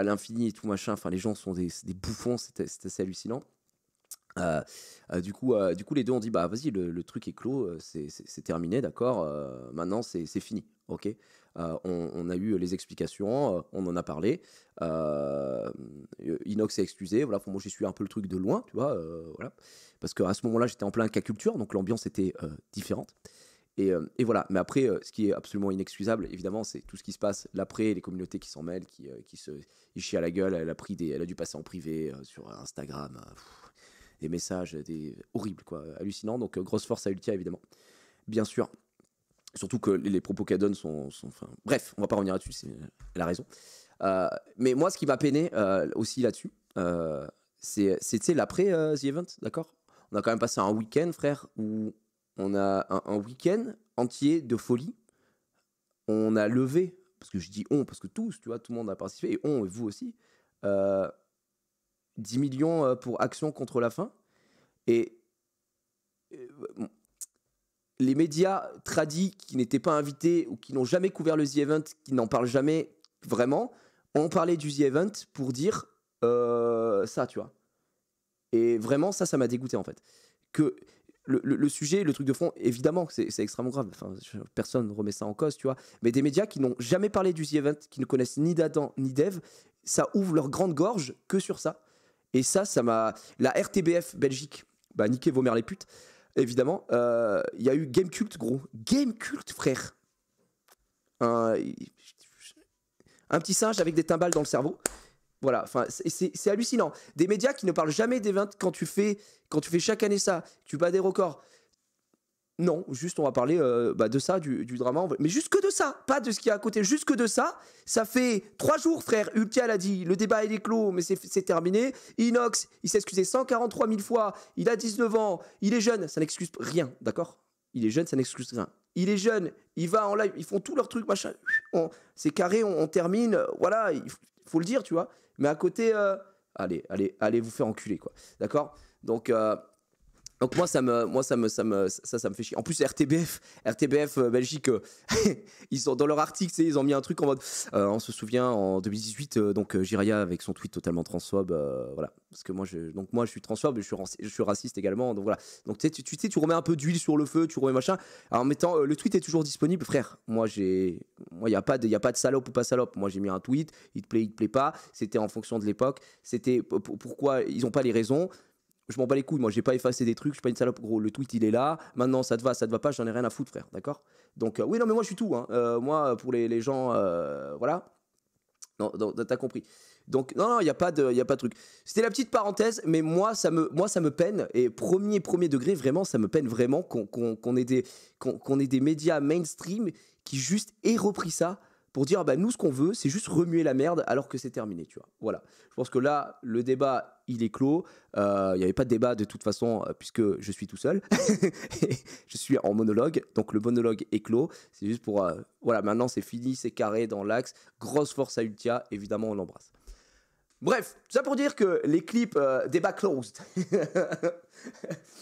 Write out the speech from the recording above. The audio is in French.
à l'infini et tout machin. Enfin, les gens sont des, bouffons, c'est assez hallucinant. Euh, euh, du, coup, euh, du coup, les deux ont dit bah vas-y, le, truc est clos, c'est terminé, d'accord. maintenant, c'est fini, ok. On, a eu les explications, on en a parlé. Inox s'est excusé, voilà. Pour moi, j'ai suivi un peu le truc de loin, tu vois, voilà, parce qu'à ce moment-là, j'étais en plein cas culture, donc l'ambiance était différente. Euh, et, voilà. Mais après, euh, ce qui est absolument inexcusable, évidemment, c'est tout ce qui se passe l'après, les communautés qui s'en mêlent, qui, euh, se ils chient à la gueule. Elle a, pris des, elle a dû passer en privé sur Instagram. des messages des horribles, quoi, hallucinants. Donc, grosse force à Ultia, évidemment. Bien sûr. Surtout que les propos qu'elle donne sont, bref, on va pas revenir là-dessus, c'est la raison. mais moi, ce qui m'a peiné aussi là-dessus, c'est l'après The Event, d'accord On a quand même passé un week-end, frère, où on a un, week-end entier de folie. On a levé, parce que je dis on, parce que tous, tu vois, tout le monde a participé, et on, et vous aussi, 10 euh, millions euh, pour Action contre la faim. Et euh, les médias tradis qui n'étaient pas invités ou qui n'ont jamais couvert le The Event, qui n'en parlent jamais vraiment, ont parlé du The Event pour dire ça, tu vois. Et vraiment, ça, ça m'a dégoûté en fait. Que le, sujet, le truc de fond, évidemment, c'est extrêmement grave. Enfin, personne ne remet ça en cause, tu vois. Mais des médias qui n'ont jamais parlé du The Event, qui ne connaissent ni d'Adam ni d'Eve, ça ouvre leur grande gorge que sur ça. Et ça, ça m'a. La RTBF Belgique, bah, niquez vos mères les putes, évidemment. Euh, il y a eu Game Cult, gros. Game Cult, frère. un petit singe avec des timbales dans le cerveau voilà, enfin, c'est hallucinant. Des médias qui ne parlent jamais des 20 quand tu fais, quand tu fais chaque année ça, tu bats des records. Non, juste on va parler euh, bah, de ça, du, du, drama, mais juste que de ça, pas de ce qui est à côté, juste que de ça. Ça fait trois jours, frère. Ultial a dit le débat est clos, mais c'est terminé. Inox, il s'est excusé 143 000 fois. Il a 19 ans, il est jeune, ça n'excuse rien, d'accord Il est jeune, ça n'excuse rien. Il est jeune, il va en live, ils font tous leur trucs, machin. C'est carré, on, on, termine, voilà. Il, faut le dire, tu vois. Mais à côté, euh, allez, allez, allez vous faire enculer, quoi. D'accord Donc, euh, donc moi ça me moi ça me ça me ça, ça me fait chier. En plus RTBF RTBF euh, Belgique euh, ils sont dans leur article ils ont mis un truc en mode euh, on se souvient en 2018 donc Jiraya avec son tweet totalement transphobe voilà parce que moi je donc moi je suis transphobe je suis je suis raciste également donc voilà donc tu tu tu remets un peu d'huile sur le feu tu remets machin Alors, en mettant le tweet est toujours disponible frère moi j'ai moi il y a pas de y a pas de salope ou pas salope moi j'ai mis un tweet il te plaît il te plaît pas c'était en fonction de l'époque c'était pourquoi ils ont pas les raisons je m'en bats les couilles. Moi, j'ai pas effacé des trucs, je suis pas une salope, gros. Le tweet, il est là. Maintenant, ça te va, ça te va pas, j'en ai rien à foutre, frère. D'accord Donc, euh, oui, non, mais moi, je suis tout. Hein. Euh, moi, pour les, gens, euh, voilà. Non, non t'as compris. Donc, non, non, il n'y a, pas de, y a pas de truc. C'était la petite parenthèse, mais moi, ça me, moi, ça me peine. Et premier, premier degré, vraiment, ça me peine vraiment qu'on ait, des, ait des médias mainstream qui juste aient repris ça pour dire bah, nous, ce qu'on veut, c'est juste remuer la merde alors que c'est terminé, tu vois. Voilà. Je pense que là, le débat, il est clos. Euh, il n'y avait pas de débat de toute façon, euh, puisque je suis tout seul. je suis en monologue, donc le monologue est clos. C'est juste pour. Euh, voilà, maintenant, c'est fini, c'est carré dans l'axe. Grosse force à Ultia, évidemment, on l'embrasse. Bref, tout ça pour dire que les clips débat closed.